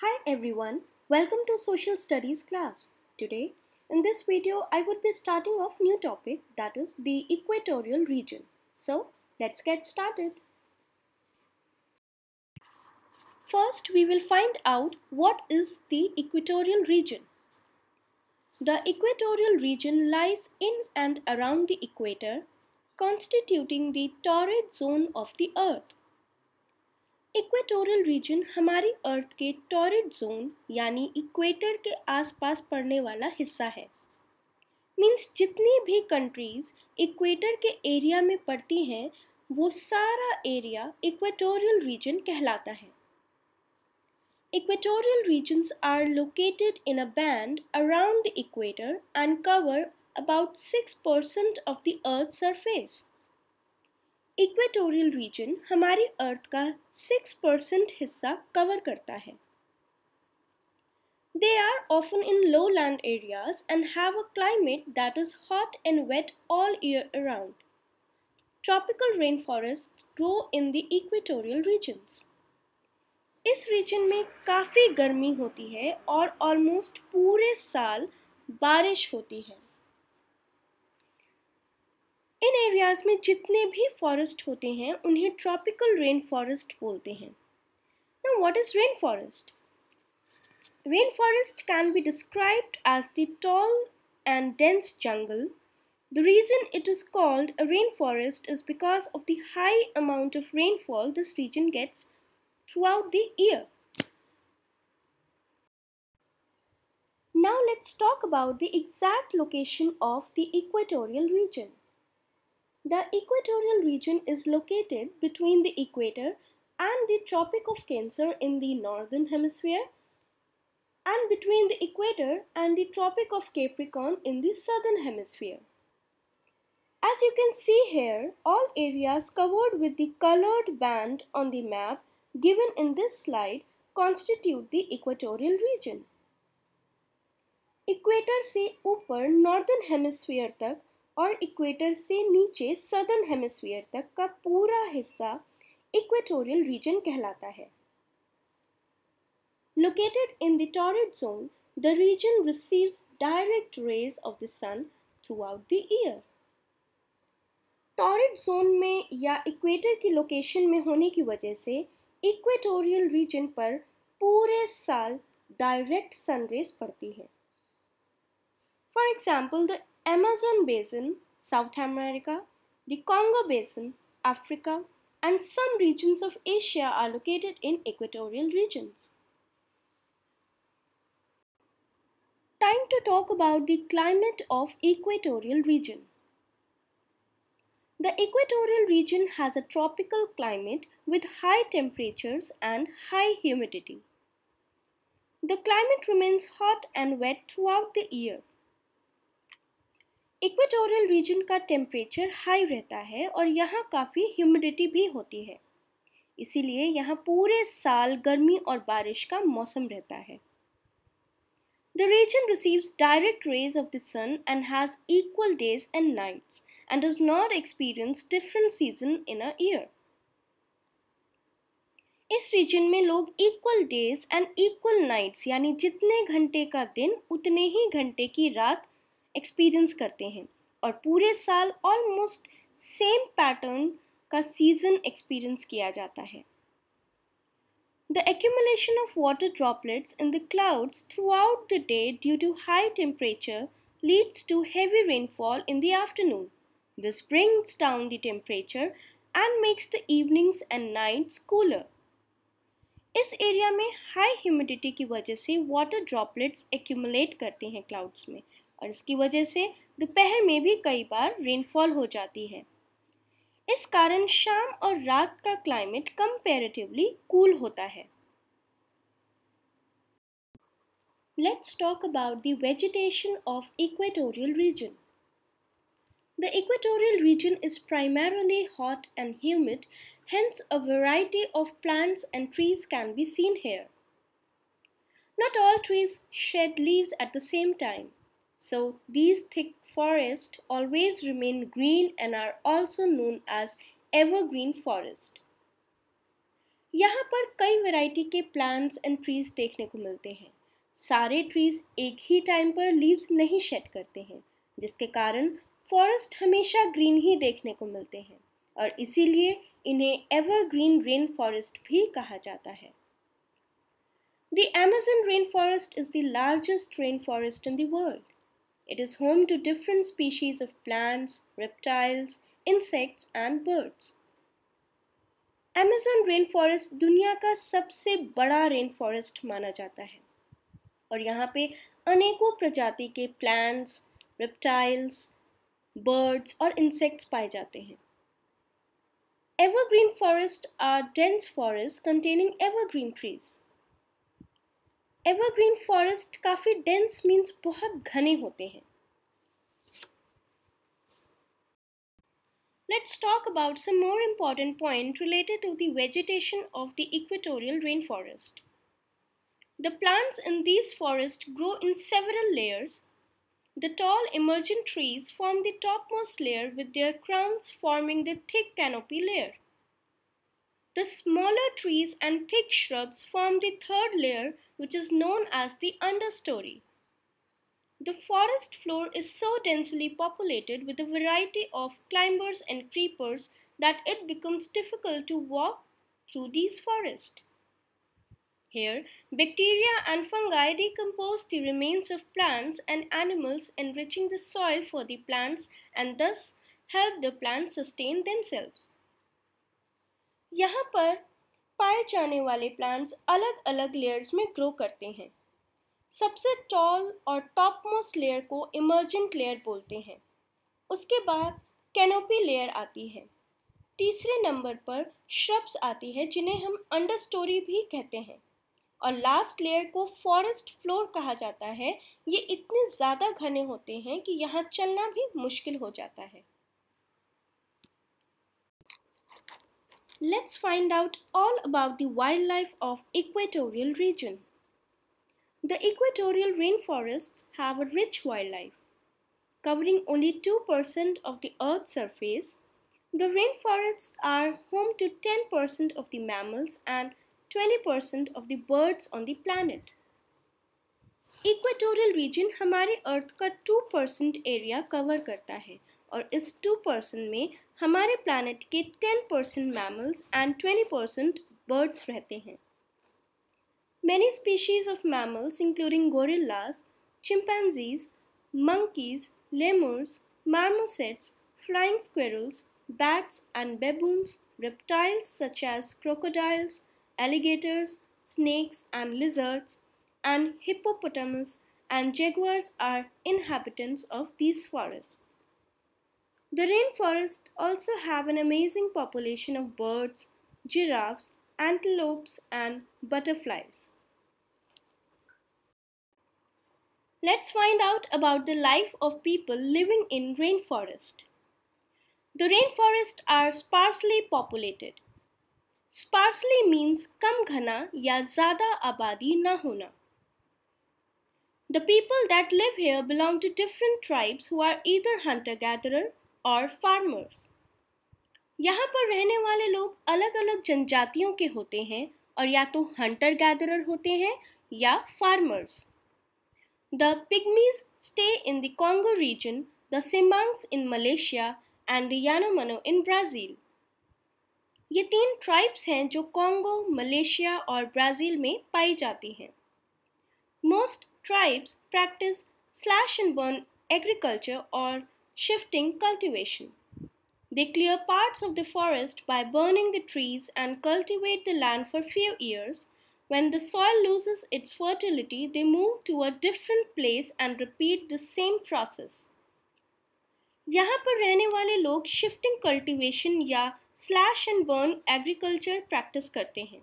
Hi everyone, welcome to Social Studies class. Today, in this video, I would be starting off new topic that is the equatorial region. So, let's get started. First, we will find out what is the equatorial region. The equatorial region lies in and around the equator, constituting the torrid zone of the earth. Equatorial region हमारी earth के torrid zone यानी equator के आसपास पड़ने वाला हिस्सा है means जितनी भी कंट्रीज़ इक्वेटर के एरिया में पड़ती हैं वो सारा एरिया इक्वेटोरियल रीजन कहलाता है Equatorial are located in a band around the equator and cover about six percent of the earth surface equatorial region हमारी अर्थ का सिक्स परसेंट हिस्सा कवर करता है they are often in low land areas and have a climate that is hot and wet all year around tropical rain forest grow in the equatorial regions इस region में काफ़ी गर्मी होती है और ऑलमोस्ट पूरे साल बारिश होती है इन एरियाज़ में जितने भी फॉरेस्ट होते हैं उन्हें ट्रॉपिकल रेन फॉरेस्ट बोलते हैं Now what is rainforest? Rainforest can be described as the tall and dense jungle. The reason it is called a rainforest is because of the high amount of rainfall this region gets throughout the year. Now let's talk about the exact location of the equatorial region. The equatorial region is located between the equator and the Tropic of Cancer in the northern hemisphere and between the equator and the Tropic of Capricorn in the southern hemisphere. As you can see here, all areas covered with the colored band on the map given in this slide constitute the equatorial region. Equator से upper northern hemisphere. और equator से नीचे southern hemisphere तक का पूरा हिस्सा equatorial region कहलाता है in the torrid zone the region receives direct rays of the sun throughout the year torrid zone में या इक्वेटर की लोकेशन में होने की वजह से इक्वेटोरियल रीजन पर पूरे साल डायरेक्ट सन रेज पड़ती है for example the Amazon basin, South America, the Congo basin, Africa, and some regions of Asia are located in equatorial regions. Time to talk about the climate of equatorial region. The equatorial region has a tropical climate with high temperatures and high humidity. The climate remains hot and wet throughout the year. Equatorial region का temperature high रहता है और यहाँ काफ़ी humidity भी होती है इसीलिए यहाँ पूरे साल गर्मी और बारिश का मौसम रहता है the region receive direct rays of the sun and has equal days and nights and does not experience different season in a year इस रीजन में लोग equal days and equal nights यानी जितने घंटे का दिन उतने ही घंटे की रात एक्सपीरियंस करते हैं और पूरे साल ऑलमोस्ट सेम पैटर्न का सीज़न एक्सपीरियंस किया जाता है the accumulation of water droplets in the clouds throughout the day due to high temperature leads to heavy rainfall in the afternoon the springs down the temperature and makes the evenings and nights cooler इस area में high humidity की वजह से water droplets accumulate करते हैं clouds में और इसकी वजह से दोपहर में भी कई बार रेनफॉल हो जाती है इस कारण शाम और रात का क्लाइमेट कंपेरेटिवली कूल होता है let's talk about the vegetation of equatorial region the equatorial region is primarily hot and humid hence a variety of plants and trees can be seen here not all trees shed leaves at the same time So these thick forests always remain green and are also known as evergreen forest. यहाँ पर कई variety के plants and trees देखने को मिलते हैं सारे trees एक ही टाइम पर लीव्स नहीं शेड करते हैं जिसके कारण फॉरेस्ट हमेशा ग्रीन ही देखने को मिलते हैं और इसीलिए इन्हें एवरग्रीन रेन फॉरेस्ट भी कहा जाता है The Amazon rainforest is the largest rainforest in the world. It is home to different species of plants, reptiles, insects and birds. Amazon rainforest forest दुनिया का सबसे बड़ा रेन फॉरेस्ट माना जाता है और यहाँ पे अनेकों प्रजाति के प्लांट्स रेप्टाइल्स बर्ड्स और इंसेक्ट्स पाए जाते हैं evergreen forests are dense forests containing evergreen trees Evergreen forest forest dense means means बहुत घने होते हैं Let's talk about some more important point related to the vegetation of the equatorial rainforest. The plants in these forests grow in several layers. The tall emergent trees form the topmost layer with their crowns forming the thick canopy layer. The smaller trees and thick shrubs form the third layer which is known as the understory. The forest floor is so densely populated with a variety of climbers and creepers that it becomes difficult to walk through these forests. Here, bacteria and fungi decompose the remains of plants and animals enriching the soil for the plants and thus help the plants sustain themselves. यहाँ पर पाए जाने वाले plants अलग अलग layers में grow करते हैं सबसे टॉल और टॉप मोस्ट लेयर को इमर्जेंट लेयर बोलते हैं उसके बाद कैनोपी लेयर आती है तीसरे नंबर पर श्रब्स आती है जिन्हें हम अंडर स्टोरी भी कहते हैं और लास्ट लेयर को फॉरेस्ट फ्लोर कहा जाता है ये इतने ज़्यादा घने होते हैं कि यहाँ चलना भी मुश्किल हो जाता है Let's find out all about the wildlife of equatorial region. The equatorial rainforests have a rich wildlife. Covering only 2% of the Earth's surface, the rainforests are home to 10% of the mammals and 20% of the birds on the planet. Equatorial region हमारे अर्थ का 2% area cover करता है और इस 2% में हमारे planet के ten percent mammals and twenty percent birds रहते हैं many species of mammals including gorillas chimpanzees monkeys lemurs marmosets flying squirrels bats and baboons reptiles such as crocodiles alligators snakes and lizards and hippopotamus and jaguars are inhabitants of this forest The rainforests also have an amazing population of birds, giraffes, antelopes and butterflies. Let's find out about the life of people living in rainforest. The rainforests are sparsely populated. Sparsely means कम घना या ज़्यादा आबादी न The people that live here belong to different tribes who are either hunter-gatherer और farmers यहाँ पर रहने वाले लोग अलग अलग जनजातियों के होते हैं और या तो हंटर गैदरर होते हैं या farmers the pygmies stay in the Congo region the Semangs in Malaysia and the Yanomamo in Brazil ये तीन ट्राइब्स हैं जो कॉन्गो मलेशिया और ब्राज़ील में पाई जाती हैं most tribes practice slash and burn agriculture और shifting cultivation. They clear parts of the forest by burning the trees and cultivate the land for few years. When the soil loses its fertility, they move to a different place and repeat the same process. यहाँ पर रहने वाले लोग shifting cultivation या slash and burn agriculture practice करते हैं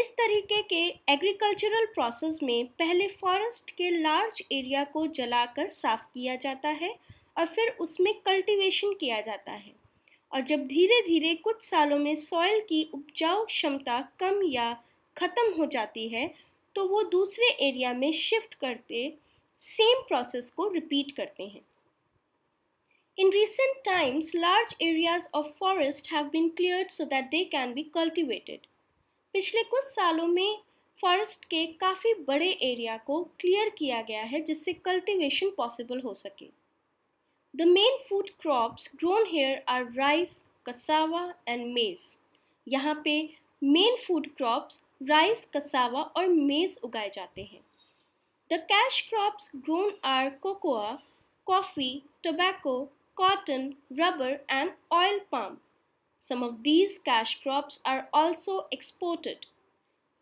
इस तरीके के एग्रीकल्चरल प्रोसेस में पहले फॉरेस्ट के लार्ज एरिया को जलाकर साफ किया जाता है और फिर उसमें कल्टीवेशन किया जाता है और जब धीरे धीरे कुछ सालों में सॉइल की उपजाऊ क्षमता कम या ख़त्म हो जाती है तो वो दूसरे एरिया में शिफ्ट करते सेम प्रोसेस को रिपीट करते हैं in recent times large areas of forest have been cleared so that they can be cultivated पिछले कुछ सालों में फॉरेस्ट के काफ़ी बड़े एरिया को क्लियर किया गया है जिससे कल्टीवेशन पॉसिबल हो सके The main food crops grown here are rice, cassava and maize. यहाँ पे main food crops rice, cassava और maize उगाए जाते हैं The cash crops grown are cocoa, coffee, tobacco, cotton, rubber, and oil palm. Some of these cash crops are also exported.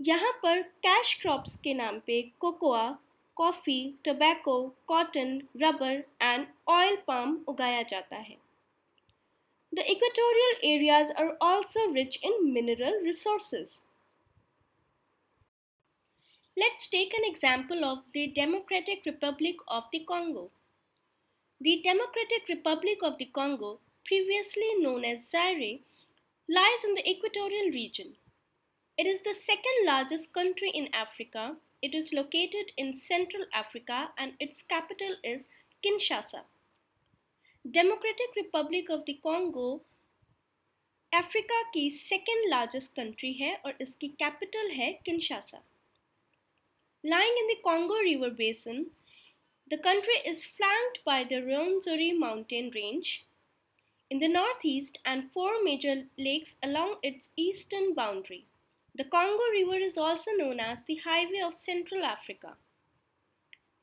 यहाँ पर cash crops के नाम पे cocoa, Coffee, tobacco, cotton, rubber, and oil palm उगाया जाता The equatorial areas are also rich in mineral resources. Let's take an example of the Democratic Republic of the Congo. The Democratic Republic of the Congo, previously known as Zaire, lies in the equatorial region. It is the second largest country in Africa it is located in Central Africa and its capital is Kinshasa. Democratic Republic of the Congo Africa ki second largest country hai aur iski capital hai Kinshasa. Lying in the Congo River Basin, the country is flanked by the Rwenzori mountain range in the northeast and four major lakes along its eastern boundary. The Congo River is also known as the Highway of Central Africa.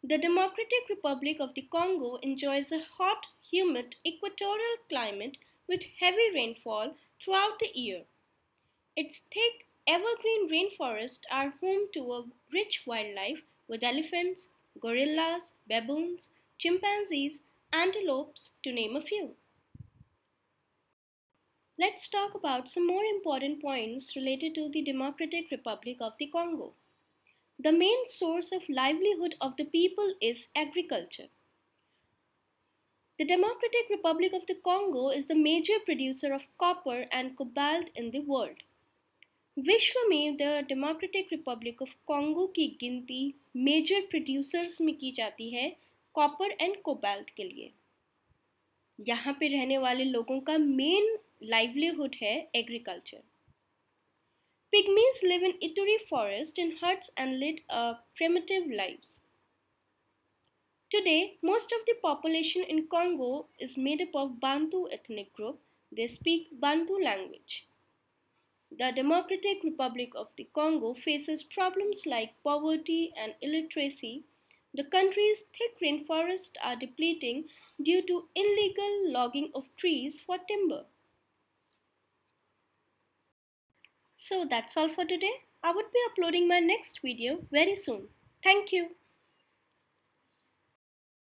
The Democratic Republic of the Congo enjoys a hot, humid, equatorial climate with heavy rainfall throughout the year. Its thick, evergreen rainforests are home to a rich wildlife with elephants, gorillas, baboons, chimpanzees, antelopes, to name a few. Let's talk about some more important points related to the Democratic Republic of the Congo. The main source of livelihood of the people is agriculture. The Democratic Republic of the Congo is the major producer of copper and cobalt in the world. विश्व में the Democratic Republic of Congo की गिनती major producers में की जाती है copper and cobalt के लिए यहाँ पे रहने वाले लोगों का main livelihood here agriculture. Pygmies live in Ituri forest in huts and lead a uh, primitive lives. Today, most of the population in Congo is made up of Bantu ethnic group. They speak Bantu language. The Democratic Republic of the Congo faces problems like poverty and illiteracy. The country's thick rainforests are depleting due to illegal logging of trees for timber. So that's all for today. I would be uploading my next video very soon. Thank you.